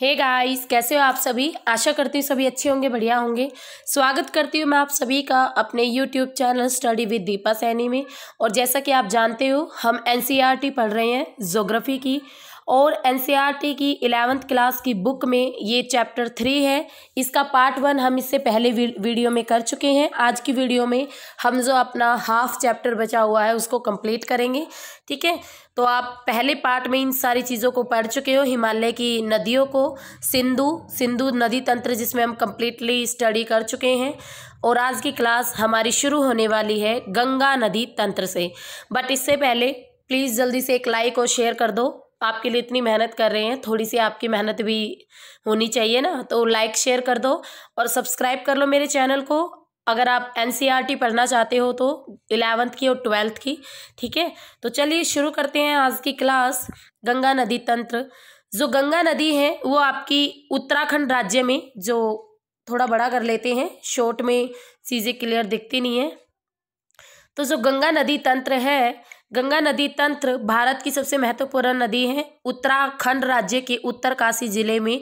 हे hey guys कैसे हो आप सभी आशा करती हूँ सभी अच्छे होंगे बढ़िया होंगे स्वागत करती हूँ मैं आप सभी का अपने YouTube channel study with Deepa Saini में और जैसा कि आप जानते हो हम एनसीईआरटी e पढ़ रहे हैं जोग्राफ़ी की और एन e की इलेवंथ क्लास की बुक में ये चैप्टर थ्री है इसका पार्ट वन हम इससे पहले वीडियो में कर चुके हैं आज की वीडियो में हम जो अपना हाफ चैप्टर बचा हुआ है उसको कंप्लीट करेंगे ठीक है तो आप पहले पार्ट में इन सारी चीज़ों को पढ़ चुके हो हिमालय की नदियों को सिंधु सिंधु नदी तंत्र जिसमें हम कम्प्लीटली स्टडी कर चुके हैं और आज की क्लास हमारी शुरू होने वाली है गंगा नदी तंत्र से बट इससे पहले प्लीज़ जल्दी से एक लाइक और शेयर कर दो आपके लिए इतनी मेहनत कर रहे हैं थोड़ी सी आपकी मेहनत भी होनी चाहिए ना तो लाइक शेयर कर दो और सब्सक्राइब कर लो मेरे चैनल को अगर आप एन e पढ़ना चाहते हो तो इलेवंथ की और ट्वेल्थ की ठीक है तो चलिए शुरू करते हैं आज की क्लास गंगा नदी तंत्र जो गंगा नदी है वो आपकी उत्तराखंड राज्य में जो थोड़ा बड़ा कर लेते हैं शॉर्ट में चीज़ें क्लियर दिखती नहीं है तो जो गंगा नदी तंत्र है गंगा नदी तंत्र भारत की सबसे महत्वपूर्ण नदी है उत्तराखंड राज्य के उत्तरकाशी जिले में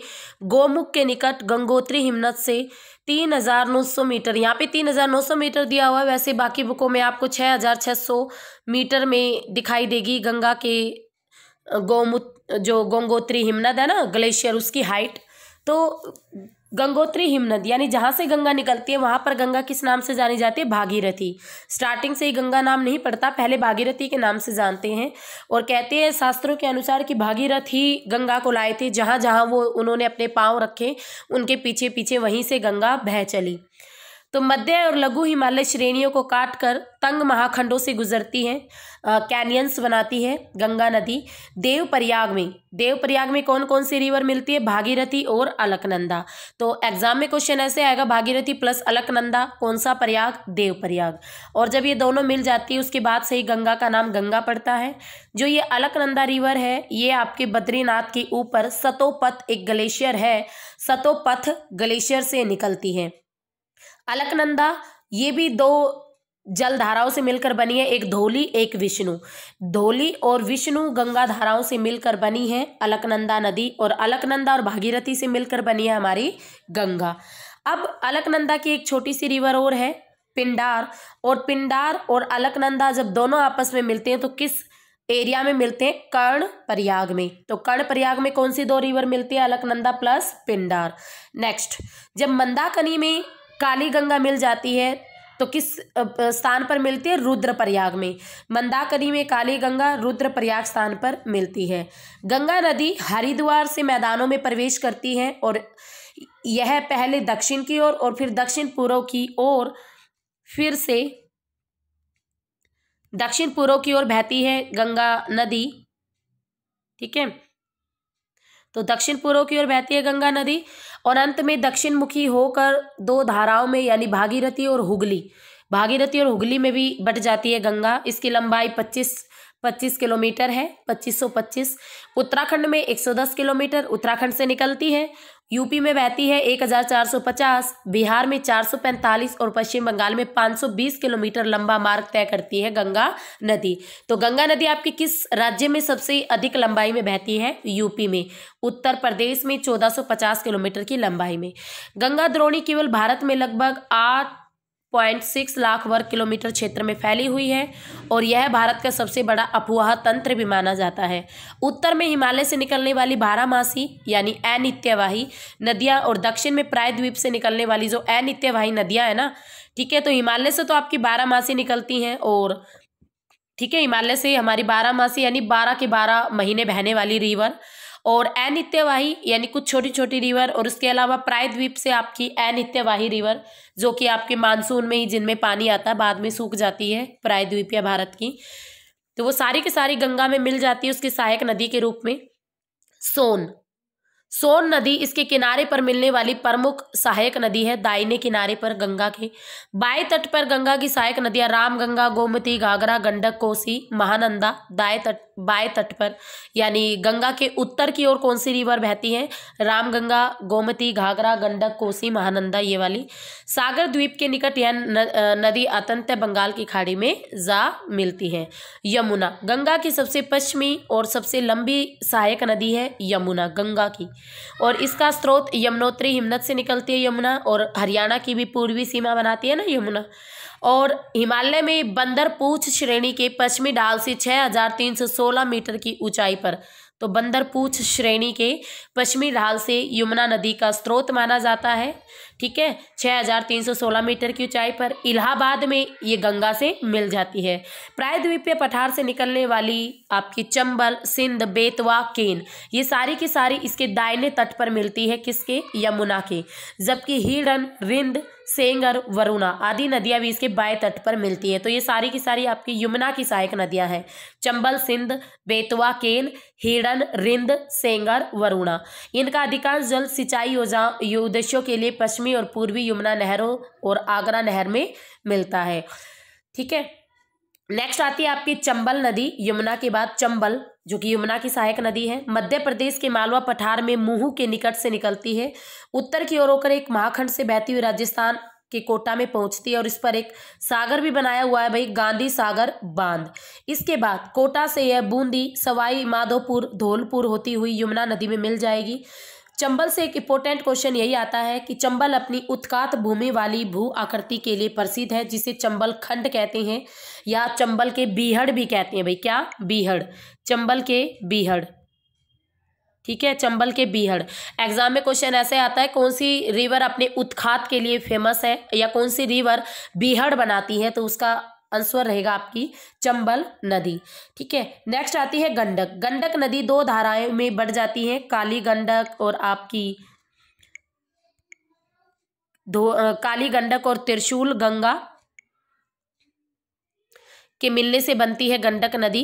गोमुख के निकट गंगोत्री हिमनद से तीन हज़ार नौ सौ मीटर यहाँ पे तीन हज़ार नौ सौ मीटर दिया हुआ है वैसे बाकी बुकों में आपको छः हज़ार छः सौ मीटर में दिखाई देगी गंगा के गोमुत जो गंगोत्री हिमनद है ना ग्लेशियर उसकी हाइट तो गंगोत्री हिमनद यानी जहाँ से गंगा निकलती है वहाँ पर गंगा किस नाम से जानी जाती है भागीरथी स्टार्टिंग से ही गंगा नाम नहीं पड़ता पहले भागीरथी के नाम से जानते हैं और कहते हैं शास्त्रों के अनुसार कि भागीरथी गंगा को लाए थे जहाँ जहाँ वो उन्होंने अपने पाँव रखे उनके पीछे पीछे वहीं से गंगा बह चली तो मध्य और लघु हिमालय श्रेणियों को काटकर तंग महाखंडों से गुजरती है कैनियंस बनाती है गंगा नदी देव प्रयाग में देव प्रयाग में कौन कौन सी रिवर मिलती है भागीरथी और अलकनंदा तो एग्जाम में क्वेश्चन ऐसे आएगा भागीरथी प्लस अलकनंदा कौन सा प्रयाग देव प्रयाग और जब ये दोनों मिल जाती है उसके बाद से ही गंगा का नाम गंगा पड़ता है जो ये अलकनंदा रिवर है ये आपके बद्रीनाथ के ऊपर सतोपथ एक ग्लेशियर है सतोपथ ग्लेशियर से निकलती है अलकनंदा ये भी दो जल धाराओं से मिलकर बनी है एक धोली एक विष्णु धोली और विष्णु गंगा धाराओं से मिलकर बनी है अलकनंदा नदी और अलकनंदा और भागीरथी से मिलकर बनी है हमारी गंगा अब अलकनंदा की एक छोटी सी रिवर और है पिंडार और पिंडार और अलकनंदा जब दोनों आपस में मिलते हैं तो किस एरिया में मिलते हैं कर्ण प्रयाग में तो कर्ण प्रयाग में कौन सी दो रिवर मिलती है अलकनंदा प्लस पिंडार नेक्स्ट जब मंदाकनी में काली गंगा मिल जाती है तो किस स्थान पर मिलती है रुद्रप्रयाग में मंदाकनी में काली गंगा रुद्रप्रयाग स्थान पर मिलती है गंगा नदी हरिद्वार से मैदानों में प्रवेश करती है और यह पहले दक्षिण की ओर और, और फिर दक्षिण पूर्व की ओर फिर से दक्षिण पूर्व की ओर बहती है गंगा नदी ठीक है तो दक्षिण पूर्व की ओर बहती है गंगा नदी और अंत में दक्षिण मुखी होकर दो धाराओं में यानी भागीरथी और हुगली भागीरथी और हुगली में भी बट जाती है गंगा इसकी लंबाई पच्चीस पच्चीस किलोमीटर है पच्चीस सौ पच्चीस उत्तराखंड में एक सौ दस किलोमीटर उत्तराखंड से निकलती है यूपी में बहती है 1450, बिहार में 445 और पश्चिम बंगाल में 520 किलोमीटर लंबा मार्ग तय करती है गंगा नदी तो गंगा नदी आपके किस राज्य में सबसे अधिक लंबाई में बहती है यूपी में उत्तर प्रदेश में 1450 किलोमीटर की लंबाई में गंगा द्रोणी केवल भारत में लगभग आठ पॉइंट सिक्स लाख वर्ग किलोमीटर क्षेत्र में फैली हुई है और यह भारत का सबसे बड़ा अफवाह तंत्र भी माना जाता है उत्तर में हिमालय से निकलने वाली बारामासी यानी अनित्यवाही नदियां और दक्षिण में प्रायद्वीप से निकलने वाली जो अनित्यवाही नदियां है ना ठीक है तो हिमालय से तो आपकी बारामासी निकलती हैं और ठीक है हिमालय से हमारी बारहमासी यानी बारह के बारह महीने बहने वाली रिवर और अनित्यवाही यानी कुछ छोटी छोटी रिवर और उसके अलावा प्रायद्वीप से आपकी अनित्यवाही रिवर जो कि आपके मानसून में ही जिनमें पानी आता है बाद में सूख जाती है प्रायद्वीप या भारत की तो वो सारी की सारी गंगा में मिल जाती है उसकी सहायक नदी के रूप में सोन सोन नदी इसके किनारे पर मिलने वाली प्रमुख सहायक नदी है दाइने किनारे पर गंगा के बाय तट पर गंगा की सहायक नदियां रामगंगा गोमती घाघरा गंडक कोसी महानंदा दाए तट बाय तट पर यानी गंगा के उत्तर की ओर कौन सी रिवर बहती है रामगंगा गोमती घाघरा गंडक कोसी महानंदा ये वाली सागर द्वीप के निकट यह नदी अतंत बंगाल की खाड़ी में जा मिलती है यमुना गंगा की सबसे पश्चिमी और सबसे लंबी सहायक नदी है यमुना गंगा की और इसका स्रोत यमुनोत्री हिमनत से निकलती है यमुना और हरियाणा की भी पूर्वी सीमा बनाती है ना यमुना और हिमालय में बंदर पूछ श्रेणी के पश्चिमी ढाल से 6,316 मीटर की ऊंचाई पर तो बंदर पूछ श्रेणी के पश्चिमी ढाल से यमुना नदी का स्रोत माना जाता है ठीक है 6,316 मीटर की ऊंचाई पर इलाहाबाद में ये गंगा से मिल जाती है प्रायद्वीपीय पठार से निकलने वाली आपकी चंबल सिंध बेतवा केन ये सारी की सारी इसके दायने तट पर मिलती है किसके यमुना के जबकि हिरण रिंद सेंग और वरुणा आदि नदियां भी इसके बाएं तट पर मिलती है तो ये सारी की सारी आपकी यमुना की सहायक नदियां हैं चंबल सिंध बेतवा केन हिरण रिंद सेंगर वरुणा इनका अधिकांश जल सिंचाई उद्देश्यों के लिए पश्चिमी और पूर्वी यमुना नहरों और आगरा नहर में मिलता है ठीक है नेक्स्ट आती है आपकी चंबल नदी यमुना के बाद चंबल जो कि यमुना की सहायक नदी है मध्य प्रदेश के मालवा पठार में मुहू के निकट से निकलती है उत्तर की ओर होकर एक महाखंड से बहती हुई राजस्थान के कोटा में पहुंचती है और इस पर एक सागर भी बनाया हुआ है भाई गांधी सागर बांध इसके बाद कोटा से यह बूंदी सवाई माधोपुर धौलपुर होती हुई यमुना नदी में मिल जाएगी चंबल से एक इम्पोर्टेंट क्वेश्चन यही आता है कि चंबल अपनी उत्कात भूमि वाली भू आकृति के लिए प्रसिद्ध है जिसे चंबल खंड कहते हैं या चंबल के बीहड़ भी कहते हैं भाई क्या बीहड़ चंबल के बीहड़ ठीक है चंबल के बीहड़ एग्जाम में क्वेश्चन ऐसे आता है कौन सी रिवर अपने उत्खात के लिए फेमस है या कौन सी रिवर बीहड़ बनाती है तो उसका आंसर रहेगा आपकी चंबल नदी ठीक है नेक्स्ट आती है गंडक गंडक नदी दो धाराएं में बढ़ जाती है काली गंडक और आपकी आ, काली गंडक और त्रिशूल गंगा के मिलने से बनती है गंडक नदी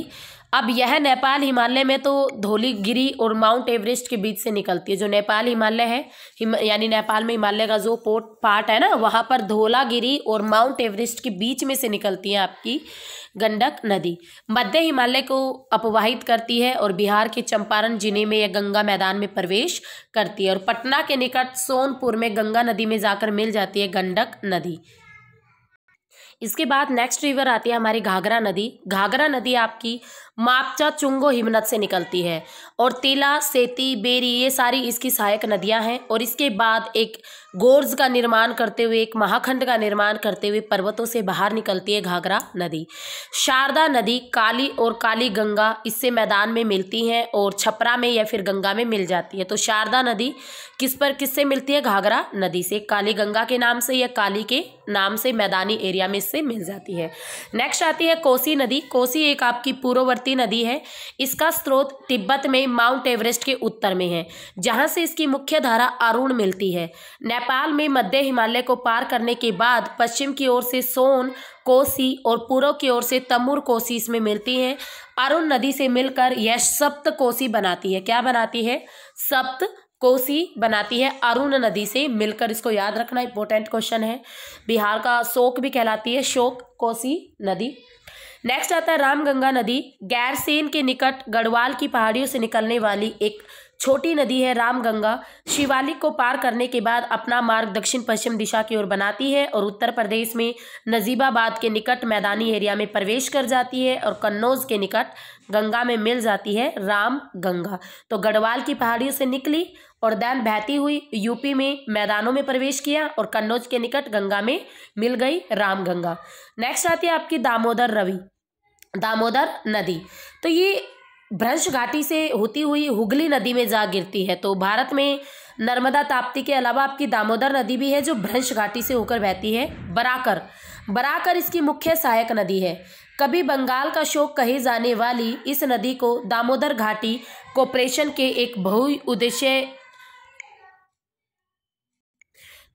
अब यह नेपाल हिमालय में तो धोलीगिरी और माउंट एवरेस्ट के बीच से निकलती है जो नेपाल हिमालय है हिम, यानी नेपाल में हिमालय का जो पोर्ट पार्ट है ना वहाँ पर धोलागिरी और माउंट एवरेस्ट के बीच में से निकलती है आपकी गंडक नदी मध्य हिमालय को अपवाहित करती है और बिहार के चंपारण जिले में यह गंगा मैदान में प्रवेश करती है और पटना के निकट सोनपुर में गंगा नदी में जाकर मिल जाती है गंडक नदी इसके बाद नेक्स्ट रिवर आती है हमारी घाघरा नदी घाघरा नदी आपकी मापचा चुंगो हिमनद से निकलती है और तिला सेती बेरी ये सारी इसकी सहायक नदियां हैं और इसके बाद एक गोर्ज का निर्माण करते हुए एक महाखंड का निर्माण करते हुए पर्वतों से बाहर निकलती है घाघरा नदी शारदा नदी काली और काली गंगा इससे मैदान में मिलती हैं और छपरा में या फिर गंगा में मिल जाती है तो शारदा नदी किस पर किससे मिलती है घाघरा नदी से काली गंगा के नाम से या काली के नाम से मैदानी एरिया में इससे मिल जाती है नेक्स्ट आती है कोसी नदी कोसी एक आपकी पूर्ववर्ती भारती नदी है इसका स्रोत तिब्बत में माउंट एवरेस्ट के उत्तर में है जहां से इसकी मुख्य धारा अरुण मिलती है नेपाल में मध्य हिमालय को पार करने के बाद पश्चिम की ओर से सोन कोसी और पूर्व की ओर से तमुर कोसी इसमें मिलती है अरुण नदी से मिलकर यह सप्त कोसी बनाती है क्या बनाती है सप्त कोसी बनाती है अरुण नदी से मिलकर इसको याद रखना इंपॉर्टेंट क्वेश्चन है बिहार का शोक भी कहलाती है शोक कोसी नदी नेक्स्ट आता है रामगंगा नदी गैरसेन के निकट गढ़वाल की पहाड़ियों से निकलने वाली एक छोटी नदी है रामगंगा शिवालिक को पार करने के बाद अपना मार्ग दक्षिण पश्चिम दिशा की ओर बनाती है और उत्तर प्रदेश में नजीबाबाद के निकट मैदानी एरिया में प्रवेश कर जाती है और कन्नौज के निकट गंगा में मिल जाती है राम गंगा तो गढ़वाल की पहाड़ियों से निकली और दैन बहती हुई यूपी में मैदानों में प्रवेश किया और कन्नौज के निकट गंगा में मिल गई राम गंगा नेक्स्ट आती है आपकी दामोदर रवि दामोदर नदी तो ये भ्रंश घाटी से होती हुई हुगली नदी में जा गिरती है तो भारत में नर्मदा ताप्ती के अलावा आपकी दामोदर नदी भी है जो भ्रंश घाटी से होकर बहती है बराकर बराकर इसकी मुख्य सहायक नदी है कभी बंगाल का शोक कहे जाने वाली इस नदी को दामोदर घाटी कॉपरेशन के एक बहु उद्देश्य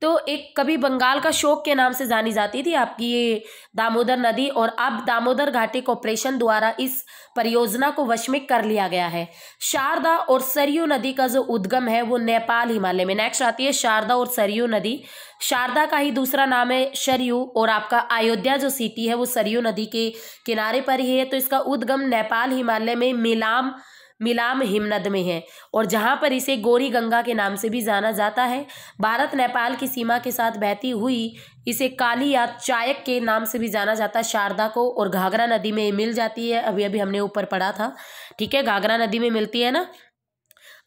तो एक कभी बंगाल का शोक के नाम से जानी जाती थी आपकी ये दामोदर नदी और अब दामोदर घाटी कॉपरेशन द्वारा इस परियोजना को वशमिक कर लिया गया है शारदा और सरयू नदी का जो उद्गम है वो नेपाल हिमालय में नेक्स्ट आती है शारदा और सरयू नदी शारदा का ही दूसरा नाम है शरयू और आपका अयोध्या जो सिटी है वो सरयू नदी के किनारे पर ही है तो इसका उद्गम नेपाल हिमालय में मिलाम मिलाम हिमनद में है और जहाँ पर इसे गोरी गंगा के नाम से भी जाना जाता है भारत नेपाल की सीमा के साथ बहती हुई इसे काली या चायक के नाम से भी जाना जाता है शारदा को और घाघरा नदी में मिल जाती है अभी अभी हमने ऊपर पढ़ा था ठीक है घाघरा नदी में मिलती है ना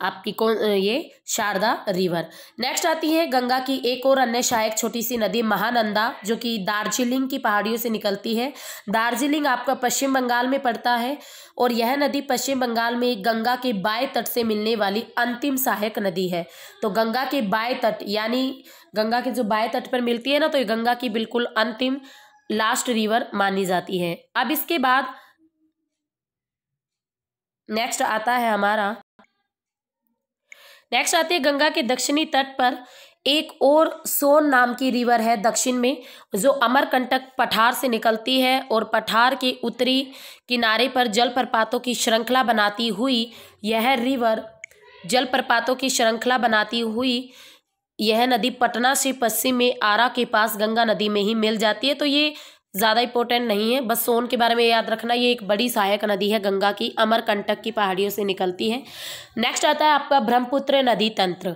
आपकी कौन ये शारदा रिवर नेक्स्ट आती है गंगा की एक और अन्य सहायक छोटी सी नदी महानंदा जो कि दार्जिलिंग की पहाड़ियों से निकलती है दार्जिलिंग आपका पश्चिम बंगाल में पड़ता है और यह नदी पश्चिम बंगाल में गंगा के बाएं तट से मिलने वाली अंतिम सहायक नदी है तो गंगा के बाएं तट यानी गंगा के जो बाएं तट पर मिलती है ना तो ये गंगा की बिल्कुल अंतिम लास्ट रिवर मानी जाती है अब इसके बाद नेक्स्ट आता है हमारा नेक्स्ट आते हैं गंगा के दक्षिणी तट पर एक और सोन नाम की रिवर है दक्षिण में जो अमरकंटक पठार से निकलती है और पठार के उत्तरी किनारे पर जलप्रपातों की श्रृंखला बनाती हुई यह रिवर जलप्रपातों की श्रृंखला बनाती हुई यह नदी पटना से पश्चिम में आरा के पास गंगा नदी में ही मिल जाती है तो ये ज़्यादा इंपॉर्टेंट नहीं है बस सोन के बारे में याद रखना ये एक बड़ी सहायक नदी है गंगा की अमरकंटक की पहाड़ियों से निकलती है नेक्स्ट आता है आपका ब्रह्मपुत्र नदी तंत्र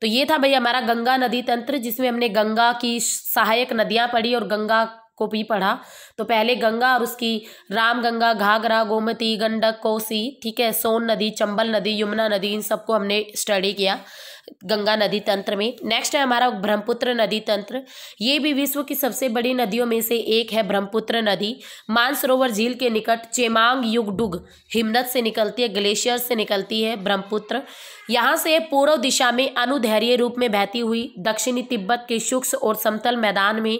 तो ये था भाई हमारा गंगा नदी तंत्र जिसमें हमने गंगा की सहायक नदियाँ पढ़ी और गंगा को भी पढ़ा तो पहले गंगा और उसकी राम गंगा घाघरा गोमती गंडक कोसी ठीक है सोन नदी चंबल नदी यमुना नदी इन सबको हमने स्टडी किया गंगा नदी तंत्र में नेक्स्ट है हमारा ब्रह्मपुत्र नदी तंत्र ये भी विश्व की सबसे बड़ी नदियों में से एक है ब्रह्मपुत्र नदी मानसरोवर झील के निकट चेमांग युगडुग हिमनद से निकलती है ग्लेशियर से निकलती है ब्रह्मपुत्र यहाँ से पूर्व दिशा में अनुधैर्य रूप में बहती हुई दक्षिणी तिब्बत के शुक्ष और समतल मैदान में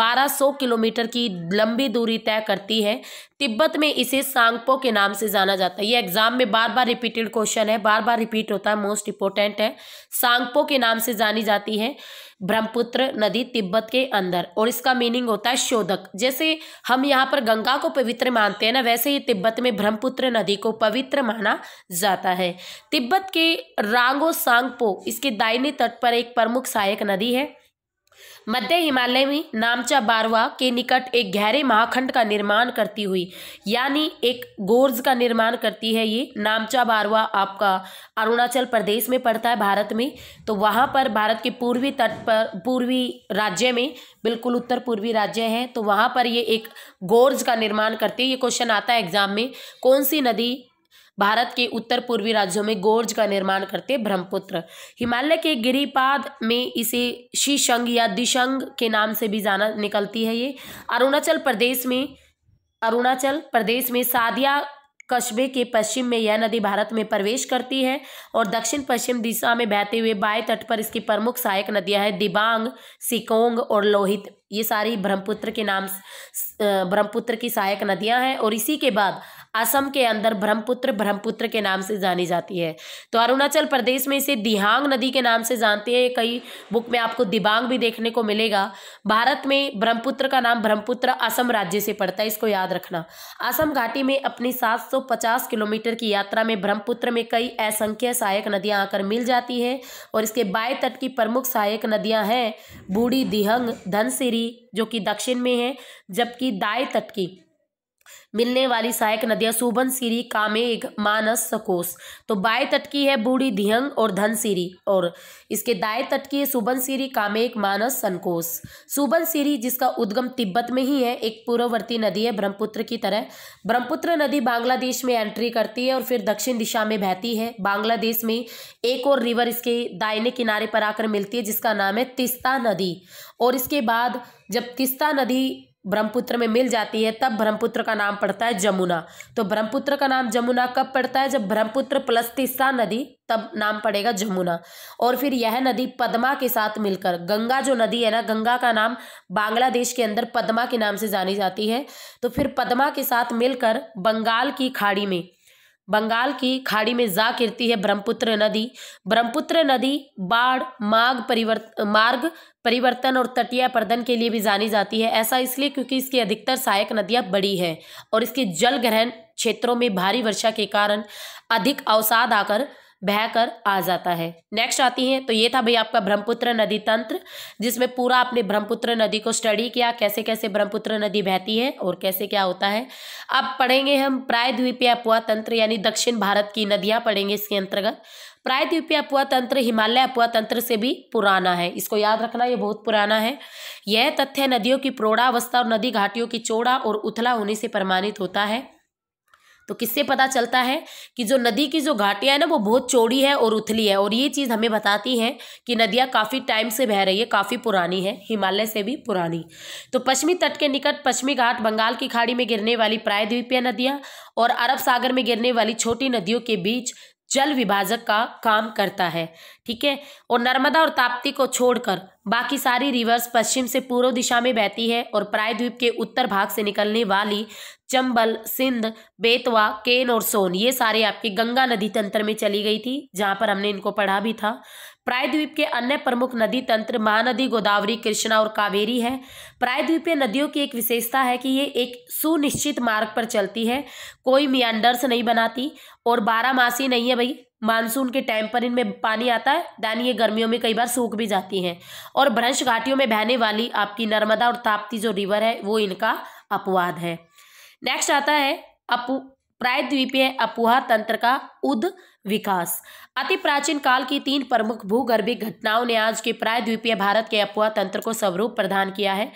1200 किलोमीटर की लंबी दूरी तय करती है तिब्बत में इसे सांगपो के नाम से जाना जाता है ये एग्जाम में बार बार रिपीटेड क्वेश्चन है बार बार रिपीट होता है मोस्ट इंपोर्टेंट है सांगपो के नाम से जानी जाती है ब्रह्मपुत्र नदी तिब्बत के अंदर और इसका मीनिंग होता है शोधक जैसे हम यहाँ पर गंगा को पवित्र मानते हैं ना वैसे ही तिब्बत में ब्रह्मपुत्र नदी को पवित्र माना जाता है तिब्बत के रांगो सांगपो इसके दायनी तट पर एक प्रमुख सहायक नदी है मध्य हिमालय में नामचा बारवा के निकट एक गहरे महाखंड का निर्माण करती हुई यानी एक गोर्ज का निर्माण करती है ये नामचा बारवा आपका अरुणाचल प्रदेश में पड़ता है भारत में तो वहाँ पर भारत के पूर्वी तट पर पूर्वी राज्य में बिल्कुल उत्तर पूर्वी राज्य है तो वहाँ पर ये एक गोर्ज का निर्माण करती है ये क्वेश्चन आता है एग्जाम में कौन सी नदी भारत के उत्तर पूर्वी राज्यों में गोर्ज का निर्माण करते ब्रह्मपुत्र हिमालय के गिरिपाद में इसे शीशंग या दिशंग के नाम से भी जाना निकलती है ये अरुणाचल प्रदेश में अरुणाचल प्रदेश में सादिया कस्बे के पश्चिम में यह नदी भारत में प्रवेश करती है और दक्षिण पश्चिम दिशा में बहते हुए बाएं तट पर इसकी प्रमुख सहायक नदियां हैं दिबांग सिकोंग और लोहित ये सारी ब्रह्मपुत्र के नाम ब्रह्मपुत्र की सहायक नदियां हैं और इसी के बाद असम के अंदर ब्रह्मपुत्र ब्रह्मपुत्र के नाम से जानी जाती है तो अरुणाचल प्रदेश में इसे दिहांग नदी के नाम से जानते हैं कई बुक में आपको दिबांग भी देखने को मिलेगा भारत में ब्रह्मपुत्र का नाम ब्रह्मपुत्र असम राज्य से पड़ता है इसको याद रखना असम घाटी में अपनी 750 किलोमीटर की यात्रा में ब्रह्मपुत्र में कई असंख्य सहायक नदियाँ आकर मिल जाती है और इसके बाय तट की प्रमुख सहायक नदियाँ हैं बूढ़ी दिहंग धनसिरी जो कि दक्षिण में है जबकि दाए तट की मिलने वाली सहायक नदियां सुबनसिरी कामेग मानस सकोस तो बाय तट की है बूढ़ी धियंग और धनसिरी और इसके दाए तट की है सीरी कामेग मानस संकोस सीरी जिसका उद्गम तिब्बत में ही है एक पूर्ववर्ती नदी है ब्रह्मपुत्र की तरह ब्रह्मपुत्र नदी बांग्लादेश में एंट्री करती है और फिर दक्षिण दिशा में बहती है बांग्लादेश में एक और रिवर इसके दायने किनारे पर आकर मिलती है जिसका नाम है तिस्ता नदी और इसके बाद जब तिस्ता नदी ब्रह्मपुत्र में मिल जाती है तब ब्रह्मपुत्र का नाम पड़ता है जमुना तो ब्रह्मपुत्र का नाम जमुना कब पड़ता है जब ब्रह्मपुत्र प्लस तीसरा नदी तब नाम पड़ेगा जमुना और फिर यह नदी पद्मा के साथ मिलकर गंगा जो नदी है ना गंगा का नाम बांग्लादेश के अंदर पद्मा के नाम से जानी जाती है तो फिर पद्मा के साथ मिलकर बंगाल की खाड़ी में बंगाल की खाड़ी में जा गिरती है ब्रह्मपुत्र नदी ब्रह्मपुत्र नदी बाढ़ मार्ग परिवर्त मार्ग परिवर्तन और तटीय प्रदन के लिए भी जानी जाती है ऐसा इसलिए क्योंकि इसकी अधिकतर सहायक नदियां बड़ी है और इसके जल ग्रहण क्षेत्रों में भारी वर्षा के कारण अधिक अवसाद आकर बहकर आ जाता है नेक्स्ट आती है तो ये था भाई आपका ब्रह्मपुत्र नदी तंत्र जिसमें पूरा आपने ब्रह्मपुत्र नदी को स्टडी किया कैसे कैसे ब्रह्मपुत्र नदी बहती है और कैसे क्या होता है अब पढ़ेंगे हम प्रायद्वीपीय अपवा तंत्र यानी दक्षिण भारत की नदियाँ पढ़ेंगे इसके अंतर्गत प्रायद्वीपीय अपवा तंत्र हिमालय अपवा तंत्र से भी पुराना है इसको याद रखना ये बहुत पुराना है यह तथ्य नदियों की प्रौढ़ावस्था और नदी घाटियों की चौड़ा और उथला होने से प्रमाणित होता है तो किससे पता चलता है कि जो नदी की जो घाटियाँ हैं ना वो बहुत चौड़ी है और उथली है और ये चीज़ हमें बताती है कि नदियाँ काफ़ी टाइम से बह रही है काफ़ी पुरानी है हिमालय से भी पुरानी तो पश्चिमी तट के निकट पश्चिमी घाट बंगाल की खाड़ी में गिरने वाली प्रायद्वीपीय नदियाँ और अरब सागर में गिरने वाली छोटी नदियों के बीच जल विभाजक का काम करता है ठीक है और नर्मदा और ताप्ती को छोड़कर बाकी सारी रिवर्स पश्चिम से पूर्व दिशा में बहती है और प्रायद्वीप के उत्तर भाग से निकलने वाली चंबल सिंध बेतवा केन और सोन ये सारे आपकी गंगा नदी तंत्र में चली गई थी जहाँ पर हमने इनको पढ़ा भी था प्रायद्वीप के अन्य प्रमुख नदी तंत्र महानदी गोदावरी कृष्णा और कावेरी है प्रायद्वीपीय नदियों की एक विशेषता है कि ये एक सुनिश्चित मार्ग पर चलती है कोई मियांडर्स नहीं बनाती और बारहमासी नहीं है भाई मानसून के टाइम पर इनमें पानी आता है दैन ये गर्मियों में कई बार सूख भी जाती हैं और भ्रंश घाटियों में बहने वाली आपकी नर्मदा और ताप्ती जो रिवर है वो इनका अपवाद है नेक्स्ट आता है अपू प्रायद्वीपीय अपुहा तंत्र का उद विकास अति प्राचीन काल की तीन प्रमुख भूगर्भिक घटनाओं ने आज के प्रायद्वीपीय भारत के अपुहा तंत्र को स्वरूप प्रदान किया है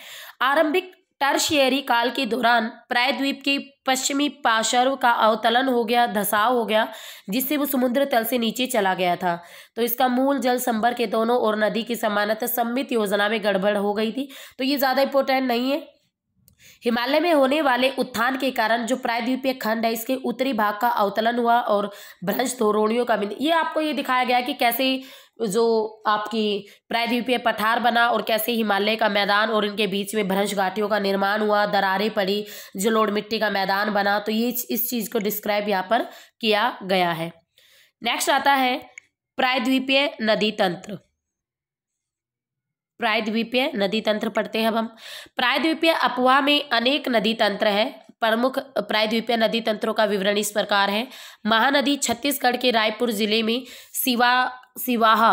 आरंभिक टर्शियरी काल के दौरान प्रायद्वीप के पश्चिमी पार्श्व का अवतलन हो गया धसाव हो गया जिससे वो समुद्र तल से नीचे चला गया था तो इसका मूल जल संभर के दोनों और नदी की समानता सम्मित योजना में गड़बड़ हो गई थी तो ये ज़्यादा इंपॉर्टेंट नहीं है हिमालय में होने वाले उत्थान के कारण जो प्रायद्वीपीय खंड है इसके उत्तरी भाग का अवतलन हुआ और भ्रंश धोरोणियों का मिल ये आपको ये दिखाया गया कि कैसे जो आपकी प्रायद्वीपीय पठार बना और कैसे हिमालय का मैदान और इनके बीच में भ्रंश घाटियों का निर्माण हुआ दरारें पड़ी जलोड़ मिट्टी का मैदान बना तो ये इस चीज़ को डिस्क्राइब यहाँ पर किया गया है नेक्स्ट आता है प्रायद्वीपीय नदी तंत्र प्रायद्वीपीय नदी तंत्र पढ़ते हैं अब हम प्रायद्वीपीय अपवा में अनेक नदी तंत्र है प्रमुख प्रायद्वीपीय नदी तंत्रों का विवरण इस प्रकार है महानदी छत्तीसगढ़ के रायपुर जिले में सिवा सिवाहा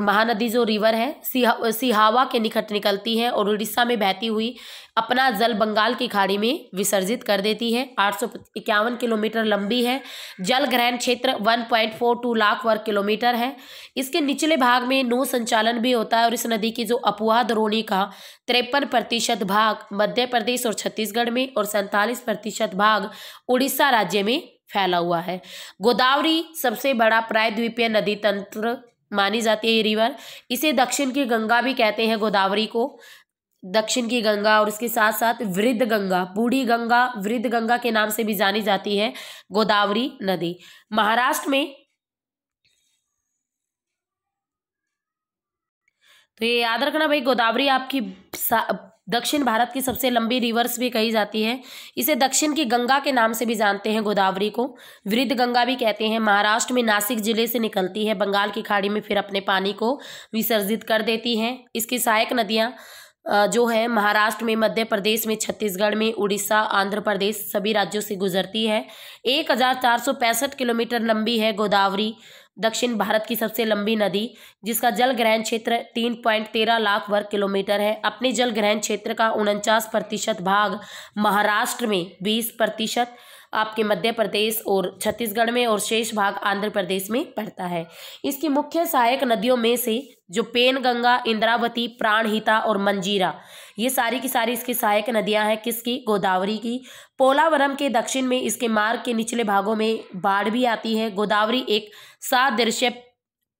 महानदी जो रिवर है सिहा सिहावा के निकट निकलती है और उड़ीसा में बहती हुई अपना जल बंगाल की खाड़ी में विसर्जित कर देती है आठ किलोमीटर लंबी है जल ग्रहण क्षेत्र 1.42 लाख वर्ग किलोमीटर है इसके निचले भाग में नौ संचालन भी होता है और इस नदी की जो अपवाद द्रोणी का तिरपन प्रतिशत भाग मध्य प्रदेश और छत्तीसगढ़ में और सैंतालीस प्रतिशत भाग उड़ीसा राज्य में फैला हुआ है गोदावरी सबसे बड़ा प्रायद्वीपीय नदी तंत्र मानी जाती है ये रिवर इसे दक्षिण की गंगा भी कहते हैं गोदावरी को दक्षिण की गंगा और उसके साथ साथ वृद्ध गंगा बूढ़ी गंगा वृद्ध गंगा के नाम से भी जानी जाती है गोदावरी नदी महाराष्ट्र में तो ये याद रखना भाई गोदावरी आपकी दक्षिण भारत की सबसे लंबी रिवर्स भी कही जाती है इसे दक्षिण की गंगा के नाम से भी जानते हैं गोदावरी को वृद्ध गंगा भी कहते हैं महाराष्ट्र में नासिक जिले से निकलती है बंगाल की खाड़ी में फिर अपने पानी को विसर्जित कर देती है इसकी सहायक नदियाँ जो है महाराष्ट्र में मध्य प्रदेश में छत्तीसगढ़ में उड़ीसा आंध्र प्रदेश सभी राज्यों से गुजरती है एक हज़ार चार सौ पैंसठ किलोमीटर लंबी है गोदावरी दक्षिण भारत की सबसे लंबी नदी जिसका जल ग्रहण क्षेत्र तीन पॉइंट तेरह लाख वर्ग किलोमीटर है अपने जल ग्रहण क्षेत्र का उनचास प्रतिशत भाग महाराष्ट्र में बीस प्रतिशत आपके मध्य प्रदेश और छत्तीसगढ़ में और शेष भाग आंध्र प्रदेश में पड़ता है इसकी मुख्य सहायक नदियों में से जो पेनगंगा इंद्रावती प्राणहिता और मंजीरा ये सारी की सारी इसकी सहायक नदियां हैं किसकी गोदावरी की पोलावरम के दक्षिण में इसके मार्ग के निचले भागों में बाढ़ भी आती है गोदावरी एक सादृश्य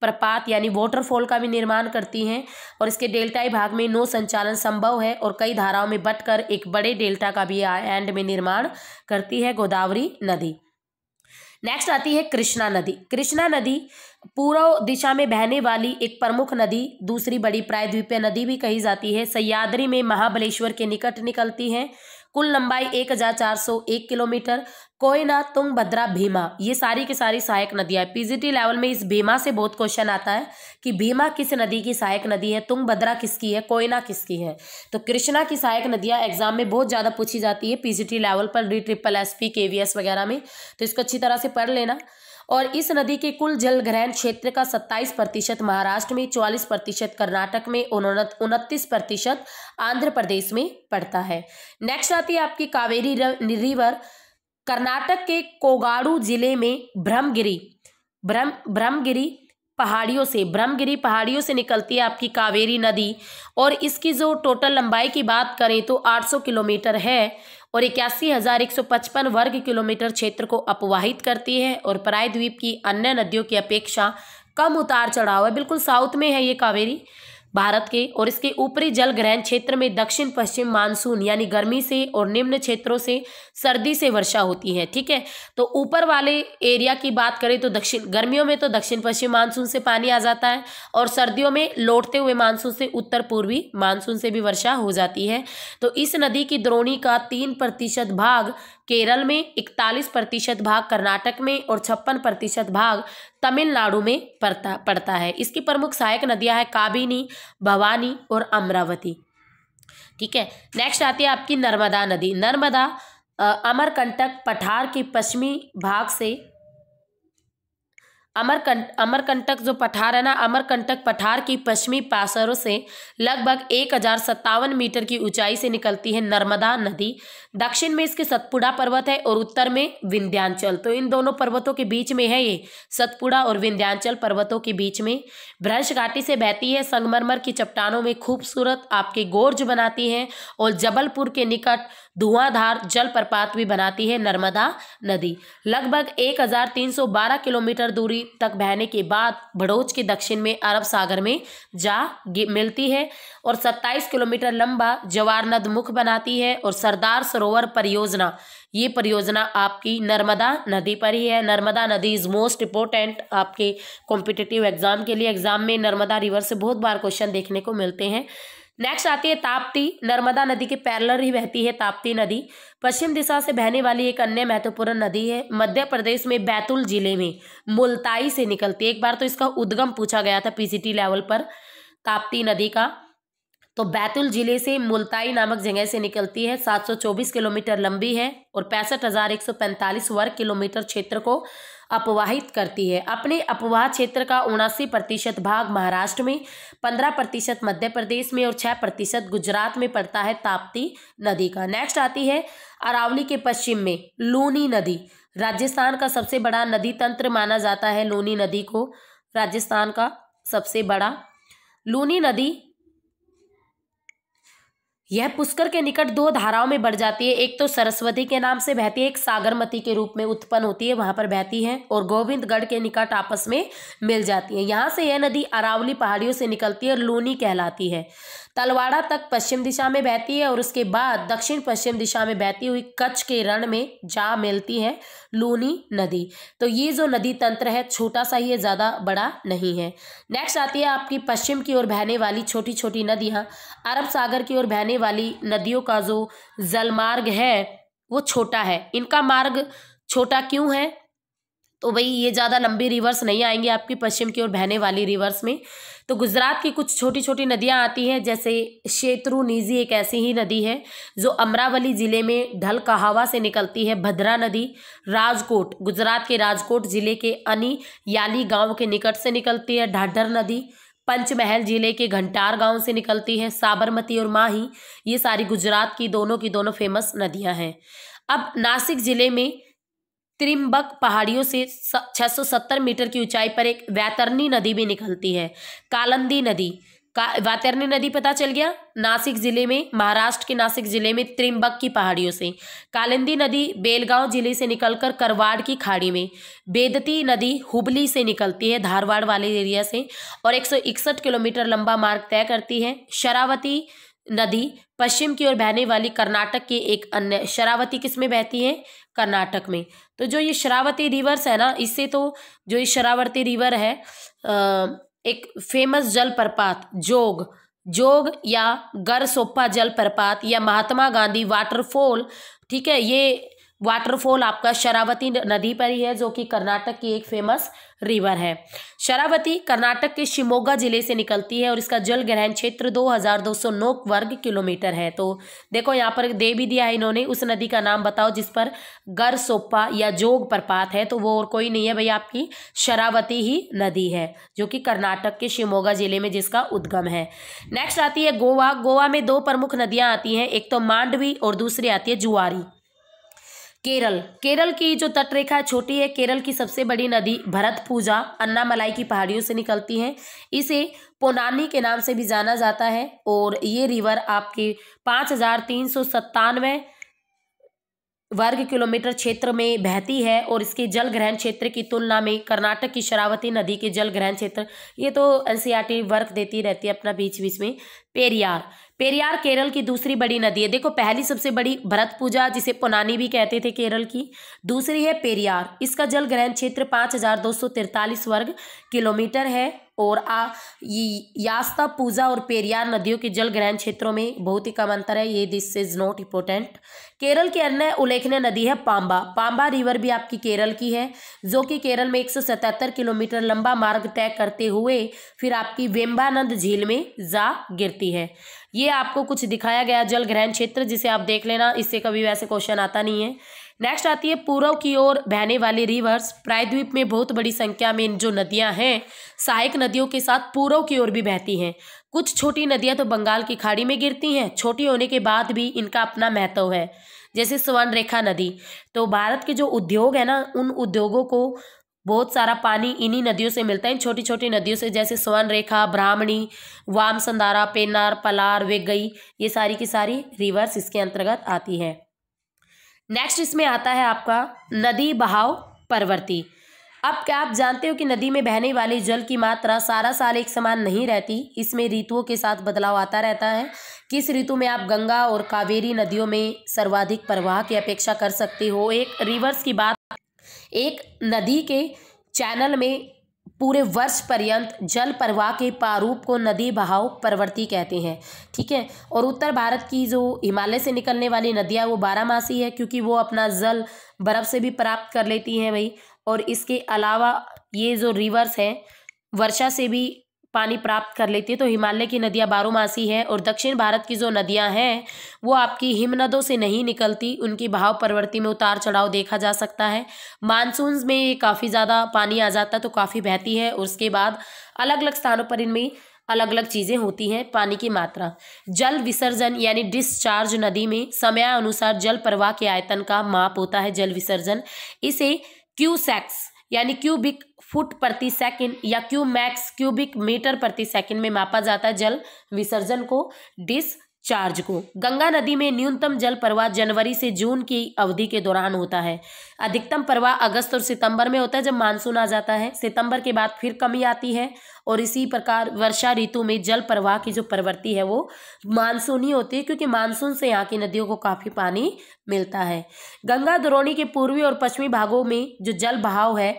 प्रपात यानी वाटरफॉल का भी निर्माण करती हैं और इसके डेल्टाई भाग में नो संचालन संभव है और कई धाराओं में बटकर एक बड़े डेल्टा का भी एंड में निर्माण करती है गोदावरी नदी नेक्स्ट आती है कृष्णा नदी कृष्णा नदी पूर्व दिशा में बहने वाली एक प्रमुख नदी दूसरी बड़ी प्रायद्वीपीय नदी भी कही जाती है सयाद्री में महाबलेश्वर के निकट निकलती है कुल लंबाई 1401 किलोमीटर कोयना तुंग भद्रा भीमा ये सारी की सारी सहायक नदियाँ है पीजीटी लेवल में इस भीमा से बहुत क्वेश्चन आता है कि भीमा किस नदी की सहायक नदी है तुंग भद्रा किसकी है कोयना किसकी है तो कृष्णा की सहायक नदियाँ एग्जाम में बहुत ज़्यादा पूछी जाती है पीजीटी लेवल पर डी ट्रिपल एस पी वगैरह में तो इसको अच्छी तरह से पढ़ लेना और इस नदी के कुल जल ग्रहण क्षेत्र का 27 प्रतिशत महाराष्ट्र में 44 प्रतिशत कर्नाटक में उनतीस प्रतिशत आंध्र प्रदेश में पड़ता है नेक्स्ट आती है आपकी कावेरी रिवर कर्नाटक के कोगाड़ू जिले में ब्रह्मगिरी ब्रह्म ब्रह्मगिरी पहाड़ियों से ब्रह्मगिरी पहाड़ियों से निकलती है आपकी कावेरी नदी और इसकी जो टोटल लंबाई की बात करें तो 800 किलोमीटर है और इक्यासी हज़ार एक सौ पचपन वर्ग किलोमीटर क्षेत्र को अपवाहित करती है और पराय द्वीप की अन्य नदियों की अपेक्षा कम उतार चढ़ाव है बिल्कुल साउथ में है ये कावेरी भारत के और इसके ऊपरी जल ग्रहण क्षेत्र में दक्षिण पश्चिम मानसून यानी गर्मी से और निम्न क्षेत्रों से सर्दी से वर्षा होती है ठीक है तो ऊपर वाले एरिया की बात करें तो दक्षिण गर्मियों में तो दक्षिण पश्चिम मानसून से पानी आ जाता है और सर्दियों में लौटते हुए मानसून से उत्तर पूर्वी मानसून से भी वर्षा हो जाती है तो इस नदी की द्रोणी का तीन प्रतिशत भाग केरल में इकतालीस प्रतिशत भाग कर्नाटक में और छप्पन प्रतिशत भाग तमिलनाडु में पड़ता पड़ता है इसकी प्रमुख सहायक नदियाँ हैं काबिनी भवानी और अमरावती ठीक है नेक्स्ट आती है आपकी नर्मदा नदी नर्मदा अमरकंटक पठार के पश्चिमी भाग से अमरकंट अमरकंटक जो पठार है ना अमरकंटक पठार की पश्चिमी पासरों से लगभग एक हजार सत्तावन मीटर की ऊंचाई से निकलती है नर्मदा नदी दक्षिण में इसके सतपुड़ा पर्वत है और उत्तर में विंध्यांचल तो इन दोनों पर्वतों के बीच में है ये सतपुड़ा और विंध्यांचल पर्वतों के बीच में भ्रंश घाटी से बहती है संगमरमर की चट्टानों में खूबसूरत आपके गोर्ज बनाती है और जबलपुर के निकट धुआंधार जलप्रपात भी बनाती है नर्मदा नदी लगभग 1312 किलोमीटर दूरी तक बहने के बाद भड़ोच के दक्षिण में अरब सागर में जा मिलती है और 27 किलोमीटर लंबा जवार नद मुख बनाती है और सरदार सरोवर परियोजना ये परियोजना आपकी नर्मदा नदी पर ही है नर्मदा नदी इज़ मोस्ट इम्पोर्टेंट आपके कॉम्पिटिटिव एग्ज़ाम के लिए एग्ज़ाम में नर्मदा रिवर से बहुत बार क्वेश्चन देखने को मिलते हैं नेक्स्ट आती है ताप्ती नर्मदा नदी के पैरलर ही बहती है ताप्ती नदी पश्चिम दिशा से बहने वाली एक अन्य महत्वपूर्ण नदी है मध्य प्रदेश में बैतूल जिले में मुल्ताई से निकलती है एक बार तो इसका उद्गम पूछा गया था पीसीटी लेवल पर ताप्ती नदी का तो बैतूल जिले से मुल्ताई नामक जगह से निकलती है सात किलोमीटर लंबी है और पैंसठ वर्ग किलोमीटर क्षेत्र को अपवाहित करती है अपने अपवाह क्षेत्र का उनासी प्रतिशत भाग महाराष्ट्र में पंद्रह प्रतिशत मध्य प्रदेश में और छः प्रतिशत गुजरात में पड़ता है ताप्ती नदी का नेक्स्ट आती है अरावली के पश्चिम में लूनी नदी राजस्थान का सबसे बड़ा नदी तंत्र माना जाता है लूनी नदी को राजस्थान का सबसे बड़ा लूनी नदी यह पुष्कर के निकट दो धाराओं में बढ़ जाती है एक तो सरस्वती के नाम से बहती है एक सागरमती के रूप में उत्पन्न होती है वहां पर बहती है और गोविंदगढ़ के निकट आपस में मिल जाती है यहाँ से यह नदी अरावली पहाड़ियों से निकलती है और लूनी कहलाती है तलवाड़ा तक पश्चिम दिशा में बहती है और उसके बाद दक्षिण पश्चिम दिशा में बहती हुई कच्छ के रण में जा मिलती है लूनी नदी तो ये जो नदी तंत्र है छोटा सा ही है ज़्यादा बड़ा नहीं है नेक्स्ट आती है आपकी पश्चिम की ओर बहने वाली छोटी छोटी नदियाँ अरब सागर की ओर बहने वाली नदियों का जो जलमार्ग है वो छोटा है इनका मार्ग छोटा क्यों है तो भाई ये ज़्यादा लंबी रिवर्स नहीं आएंगी आपकी पश्चिम की ओर बहने वाली रिवर्स में तो गुजरात की कुछ छोटी छोटी नदियाँ आती हैं जैसे शेत्रु निजी एक ऐसी ही नदी है जो अमरावली ज़िले में ढल कहावा से निकलती है भद्रा नदी राजकोट गुजरात के राजकोट ज़िले के अनी याली गाँव के निकट से निकलती है ढाढर नदी पंचमहल जिले के घंटार गांव से निकलती है साबरमती और माही ये सारी गुजरात की दोनों की दोनों फेमस नदियां हैं अब नासिक ज़िले में त्रिम्बक पहाड़ियों से 670 मीटर की ऊंचाई पर एक वैतरनी नदी भी निकलती है कालंदी नदी का वैतरनी नदी पता चल गया नासिक जिले में महाराष्ट्र के नासिक जिले में त्रिम्बक की पहाड़ियों से कालिंदी नदी बेलगांव जिले से निकलकर करवाड़ की खाड़ी में बेदती नदी हुबली से निकलती है धारवाड़ वाले एरिया से और एक किलोमीटर लंबा मार्ग तय करती है शरावती नदी पश्चिम की ओर बहने वाली कर्नाटक की एक अन्य शरावती किस में बहती है कर्नाटक में तो जो ये शरावती रिवर्स है ना इससे तो जो ये शरावती रिवर है एक फेमस जलप्रपात जोग जोग या जल जलप्रपात या महात्मा गांधी वाटरफॉल ठीक है ये वाटरफॉल आपका शरावती नदी पर ही है जो कि कर्नाटक की एक फेमस रिवर है शरावती कर्नाटक के शिमोगा जिले से निकलती है और इसका जल ग्रहण क्षेत्र 2209 वर्ग किलोमीटर है तो देखो यहाँ पर दे भी दिया है इन्होंने उस नदी का नाम बताओ जिस पर गरसोपा या जोग प्रपात है तो वो और कोई नहीं है भाई आपकी शरावती ही नदी है जो कि कर्नाटक के शिमोगा जिले में जिसका उद्गम है नेक्स्ट आती है गोवा गोवा में दो प्रमुख नदियाँ आती हैं एक तो मांडवी और दूसरी आती है जुआरी केरल केरल की जो तट रेखा छोटी है केरल की सबसे बड़ी नदी भरत पूजा अन्नामलाई की पहाड़ियों से निकलती है इसे पोनानी के नाम से भी जाना जाता है और ये रिवर आपके पाँच हज़ार तीन सौ सत्तानवे वर्ग किलोमीटर क्षेत्र में बहती है और इसके जल ग्रहण क्षेत्र की तुलना में कर्नाटक की शरावती नदी के जल ग्रहण क्षेत्र ये तो एनसीईआरटी वर्क देती रहती है अपना बीच बीच में पेरियार पेरियार केरल की दूसरी बड़ी नदी है देखो पहली सबसे बड़ी भरत पूजा जिसे पुनानी भी कहते थे केरल की दूसरी है पेरियार इसका जल ग्रहण क्षेत्र पाँच हजार दो सौ तिरतालीस वर्ग किलोमीटर है और आ यास्ता पूजा और पेरियार नदियों के जल ग्रहण क्षेत्रों में बहुत ही कम अंतर है ये this is not important Kerala की अन्य उल्लेखनीय नदी है पांबा पांबा रिवर भी आपकी केरल की है जो कि केरल में सतहत्तर किलोमीटर लंबा मार्ग तय करते हुए फिर आपकी वेम्बानंद झील में जा गिरती है ये आपको कुछ दिखाया गया जल ग्रहण क्षेत्र जिसे आप देख लेना इससे कभी वैसे क्वेश्चन आता नहीं है नेक्स्ट आती है पूर्व की ओर बहने वाली रिवर्स प्रायद्वीप में बहुत बड़ी संख्या में जो नदियां हैं सहायक नदियों के साथ पूर्व की ओर भी बहती हैं कुछ छोटी नदियां तो बंगाल की खाड़ी में गिरती हैं छोटी होने के बाद भी इनका अपना महत्व है जैसे स्वर्ण रेखा नदी तो भारत के जो उद्योग है ना उन उद्योगों को बहुत सारा पानी इन्हीं नदियों से मिलता है छोटी छोटी नदियों से जैसे स्वर्ण रेखा ब्राह्मणी वाम संधारा पेनार पलार वेगई ये सारी की सारी रिवर्स इसके अंतर्गत आती है नेक्स्ट इसमें आता है आपका नदी बहाव परवर्ती अब क्या आप जानते हो कि नदी में बहने वाले जल की मात्रा सारा साल एक समान नहीं रहती इसमें ऋतुओं के साथ बदलाव आता रहता है किस ऋतु में आप गंगा और कावेरी नदियों में सर्वाधिक प्रवाह की अपेक्षा कर सकते हो एक रिवर्स की बात एक नदी के चैनल में पूरे वर्ष पर्यंत जल प्रवाह के प्रारूप को नदी बहाव प्रवृत्ति कहते हैं ठीक है और उत्तर भारत की जो हिमालय से निकलने वाली नदियाँ वो मासी है क्योंकि वो अपना जल बर्फ़ से भी प्राप्त कर लेती हैं भाई और इसके अलावा ये जो रिवर्स हैं वर्षा से भी पानी प्राप्त कर लेती है तो हिमालय की नदियाँ बारोमासी हैं और दक्षिण भारत की जो नदियाँ हैं वो आपकी हिमनदों से नहीं निकलती उनकी भाव प्रवृत्ति में उतार चढ़ाव देखा जा सकता है मानसून में ये काफ़ी ज़्यादा पानी आ जाता है तो काफ़ी बहती है और उसके बाद अलग अलग स्थानों पर इनमें अलग अलग चीज़ें होती हैं पानी की मात्रा जल विसर्जन यानी डिस्चार्ज नदी में अनुसार जल प्रवाह के आयतन का माप होता है जल विसर्जन इसे क्यूसेक्स यानी क्यूबिक फुट प्रति सेकंड या क्यू मैक्स क्यूबिक मीटर प्रति सेकंड में मापा जाता है जल विसर्जन को डिस चार्ज को गंगा नदी में न्यूनतम जल प्रवाह जनवरी से जून की अवधि के दौरान होता है अधिकतम प्रवाह अगस्त और सितंबर में होता है जब मानसून आ जाता है सितंबर के बाद फिर कमी आती है और इसी प्रकार वर्षा ऋतु में जल प्रवाह की जो प्रवृत्ति है वो मानसून ही होती है क्योंकि मानसून से यहाँ की नदियों को काफ़ी पानी मिलता है गंगा द्रोणी के पूर्वी और पश्चिमी भागों में जो जल बहाव है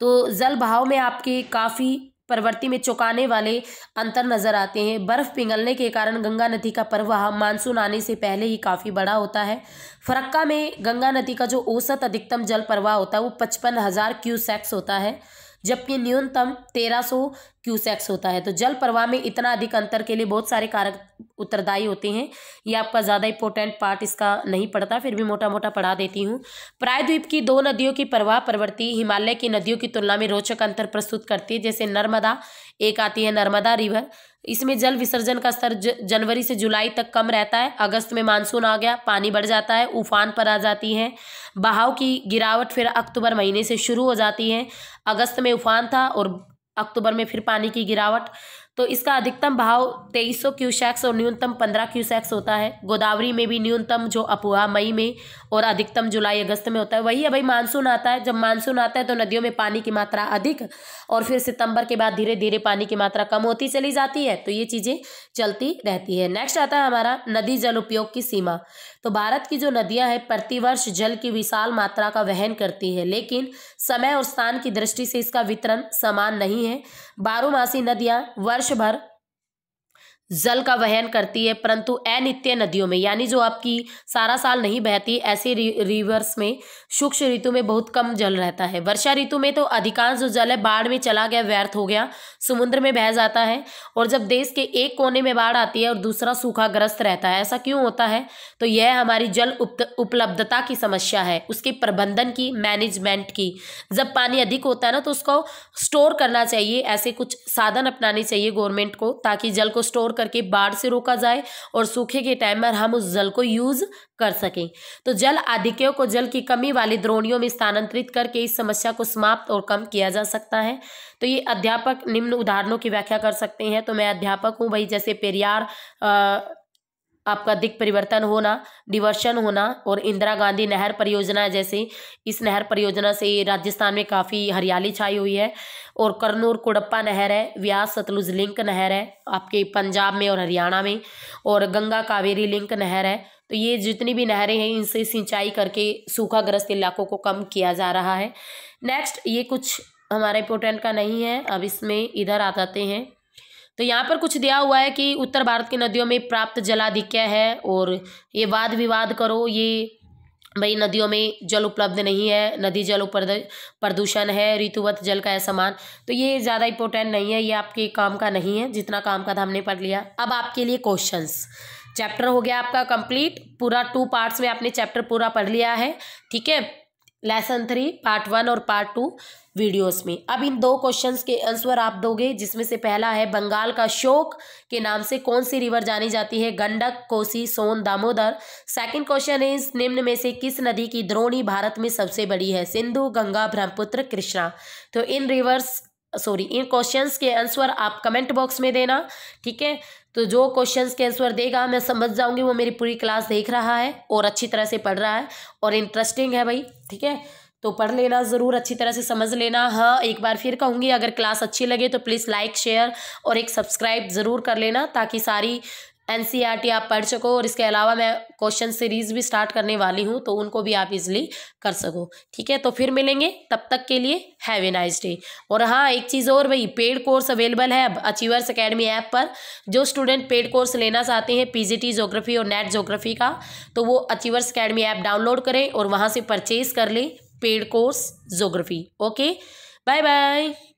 तो जल बहाव में आपके काफ़ी प्रवृत्ति में चौंकाने वाले अंतर नजर आते हैं बर्फ पिघलने के कारण गंगा नदी का प्रवाह मानसून आने से पहले ही काफ़ी बड़ा होता है फरक्का में गंगा नदी का जो औसत अधिकतम जल प्रवाह होता है वो पचपन हज़ार क्यूसेक्स होता है जबकि न्यूनतम तेरह सौ क्यूसेक्स होता है तो जल प्रवाह में इतना अधिक अंतर के लिए बहुत सारे कारक उत्तरदायी होते हैं ये आपका ज़्यादा इंपॉर्टेंट पार्ट इसका नहीं पड़ता फिर भी मोटा मोटा पढ़ा देती हूँ प्रायद्वीप की दो नदियों की प्रवाह प्रवृत्ति हिमालय की नदियों की तुलना में रोचक अंतर प्रस्तुत करती है जैसे नर्मदा एक आती है नर्मदा रिवर इसमें जल विसर्जन का स्तर जनवरी से जुलाई तक कम रहता है अगस्त में मानसून आ गया पानी बढ़ जाता है उफान पर आ जाती है बहाव की गिरावट फिर अक्टूबर महीने से शुरू हो जाती है अगस्त में उफान था और अक्टूबर में फिर पानी की गिरावट तो इसका अधिकतम भाव 2300 क्यूसेक्स और न्यूनतम 15 क्यूसेक्स होता है गोदावरी में भी न्यूनतम जो अपुआ मई में और अधिकतम जुलाई अगस्त में होता है वही अभी मानसून आता है जब मानसून आता है तो नदियों में पानी की मात्रा अधिक और फिर सितंबर के बाद धीरे धीरे पानी की मात्रा कम होती चली जाती है तो ये चीज़ें चलती रहती है नेक्स्ट आता है हमारा नदी जल उपयोग की सीमा तो भारत की जो नदियाँ हैं प्रतिवर्ष जल की विशाल मात्रा का वहन करती है लेकिन समय और स्थान की दृष्टि से इसका वितरण समान नहीं है बारोमासी नदियाँ वर्ष Ashbar जल का वहन करती है परंतु अनित्य नदियों में यानी जो आपकी सारा साल नहीं बहती ऐसे रिवर्स में सूक्ष्म ऋतु में बहुत कम जल रहता है वर्षा ऋतु में तो अधिकांश जो जल है बाढ़ में चला गया व्यर्थ हो गया समुद्र में बह जाता है और जब देश के एक कोने में बाढ़ आती है और दूसरा सूखाग्रस्त रहता है ऐसा क्यों होता है तो यह हमारी जल उपलब्धता की समस्या है उसके प्रबंधन की मैनेजमेंट की जब पानी अधिक होता है ना तो उसको स्टोर करना चाहिए ऐसे कुछ साधन अपनाने चाहिए गवर्नमेंट को ताकि जल को स्टोर करके बाढ़ से रोका जाए और सूखे के टाइम पर हम उस जल को यूज़ कर सकें तो जल आधिक्यों को जल की कमी वाली द्रोणियों में स्थानांतरित करके इस समस्या को समाप्त और कम किया जा सकता है तो ये अध्यापक निम्न उदाहरणों की व्याख्या कर सकते हैं तो मैं अध्यापक हूँ भाई जैसे पेरियार आपका दिक परिवर्तन होना डिवर्शन होना और इंदिरा गांधी नहर परियोजना जैसे इस नहर परियोजना से राजस्थान में काफ़ी हरियाली छाई हुई है और करनूर कुड़प्पा नहर है व्यास सतलुज लिंक नहर है आपके पंजाब में और हरियाणा में और गंगा कावेरी लिंक नहर है तो ये जितनी भी नहरें हैं इनसे सिंचाई करके सूखाग्रस्त इलाकों को कम किया जा रहा है नेक्स्ट ये कुछ हमारे इंपोर्टेंट का नहीं है अब इसमें इधर आ जाते हैं तो यहाँ पर कुछ दिया हुआ है कि उत्तर भारत की नदियों में प्राप्त क्या है और ये वाद विवाद करो ये भाई नदियों में जल उपलब्ध नहीं है नदी जल प्रदूषण है ऋतुवत जल का असमान तो ये ज़्यादा इंपॉर्टेंट नहीं है ये आपके काम का नहीं है जितना काम का था हमने पढ़ लिया अब आपके लिए क्वेश्चंस चैप्टर हो गया आपका कंप्लीट पूरा टू पार्ट्स में आपने चैप्टर पूरा पढ़ लिया है ठीक है लेसन थ्री पार्ट वन और पार्ट टू वीडियोस में अब इन दो क्वेश्चंस के आंसर आप दोगे जिसमें से पहला है बंगाल का शोक के नाम से कौन सी रिवर जानी जाती है Gandak Kosi Son Damodar second question is निम्न में से किस नदी की द्रोणी भारत में सबसे बड़ी है सिंधु गंगा ब्रह्मपुत्र कृष्णा तो इन रिवर्स सॉरी इन क्वेश्चंस के आंसर आप कमेंट बॉक्स में देना ठीक है तो जो क्वेश्चंस के आंसर देगा मैं समझ जाऊंगी वो मेरी पूरी क्लास देख रहा है और अच्छी तरह से पढ़ रहा है और इंटरेस्टिंग है भाई ठीक है तो पढ़ लेना ज़रूर अच्छी तरह से समझ लेना हाँ एक बार फिर कहूँगी अगर क्लास अच्छी लगे तो प्लीज़ लाइक शेयर और एक सब्सक्राइब ज़रूर कर लेना ताकि सारी एन e आप पढ़ सको और इसके अलावा मैं क्वेश्चन सीरीज़ भी स्टार्ट करने वाली हूँ तो उनको भी आप इजली कर सको ठीक है तो फिर मिलेंगे तब तक के लिए हैव ए नाइस डे और हाँ एक चीज़ और भाई पेड कोर्स अवेलेबल है अब अचीवर्स अकेडमी ऐप पर जो स्टूडेंट पेड कोर्स लेना चाहते हैं पी जी और नेट जोग्राफ़ी का तो वो अचीवर्स अकेडमी ऐप डाउनलोड करें और वहाँ से परचेज़ कर लें paid course geography okay bye bye